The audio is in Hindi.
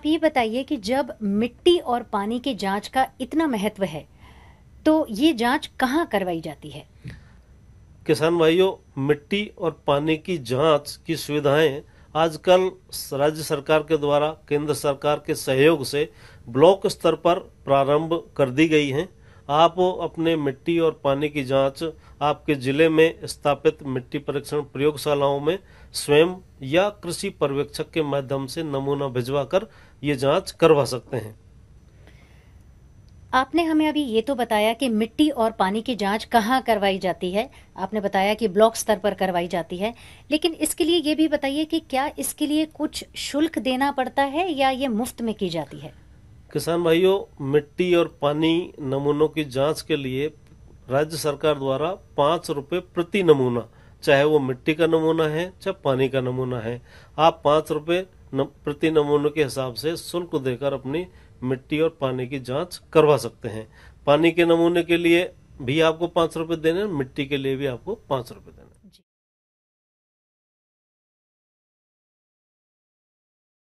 आप ये बताइए कि जब मिट्टी और पानी की जांच का इतना महत्व है तो ये जांच कहाँ करवाई जाती है किसान भाइयों मिट्टी और पानी की जांच की सुविधाएं आजकल राज्य सरकार के द्वारा केंद्र सरकार के सहयोग से ब्लॉक स्तर पर प्रारंभ कर दी गई हैं आप अपने मिट्टी और पानी की जांच आपके जिले में स्थापित मिट्टी परीक्षण प्रयोगशालाओं में स्वयं या कृषि पर्यवेक्षक के माध्यम से नमूना भिजवाकर ये जांच करवा सकते हैं आपने हमें अभी ये तो बताया कि मिट्टी और पानी की जांच कहाँ करवाई जाती है आपने बताया कि ब्लॉक स्तर पर करवाई जाती है लेकिन इसके लिए ये भी बताइए कि क्या इसके लिए कुछ शुल्क देना पड़ता है या ये मुफ्त में की जाती है किसान भाइयों मिट्टी और पानी नमूनों की जांच के लिए राज्य सरकार द्वारा पाँच रुपये प्रति नमूना चाहे वो मिट्टी का नमूना है चाहे पानी का नमूना है आप पाँच रुपये प्रति नमूनों के हिसाब से शुल्क देकर अपनी मिट्टी और पानी की जांच करवा सकते हैं पानी के नमूने के लिए भी आपको पाँच रुपये देने मिट्टी के लिए भी आपको पाँच रुपये देने